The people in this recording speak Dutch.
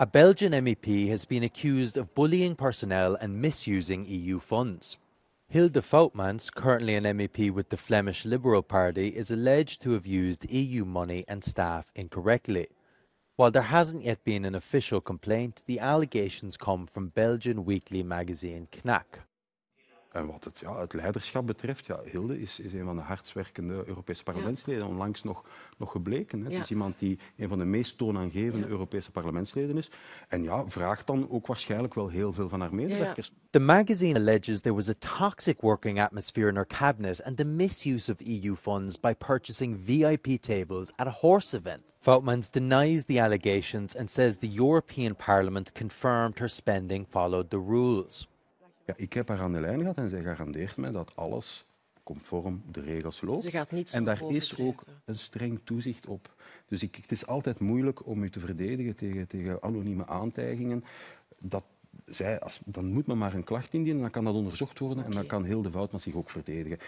A Belgian MEP has been accused of bullying personnel and misusing EU funds. Hilde Foutmans, currently an MEP with the Flemish Liberal Party, is alleged to have used EU money and staff incorrectly. While there hasn't yet been an official complaint, the allegations come from Belgian weekly magazine Knack. En wat het, ja, leiderschap betreft, ja, Hilde is, is een van de hardwerkende Europese parlementsleden, onlangs nog, nog gebleken. Hè. Het is iemand die een van de meest toonaangevende Europese parlementsleden is. En ja, vraagt dan ook waarschijnlijk wel heel veel van haar medewerkers. The magazine alleges there was a toxic working atmosphere in her cabinet and the misuse of EU funds by purchasing VIP tables at a horse event. Foutmans denies the allegations and says the European Parliament confirmed her spending followed the rules. Ja, ik heb haar aan de lijn gehad en zij garandeert mij dat alles conform de regels loopt. Ze gaat en daar is ook een streng toezicht op. Dus ik, het is altijd moeilijk om u te verdedigen tegen, tegen anonieme aantijgingen. Dat, zij, als, dan moet men maar een klacht indienen, dan kan dat onderzocht worden en dan kan heel de foutman zich ook verdedigen.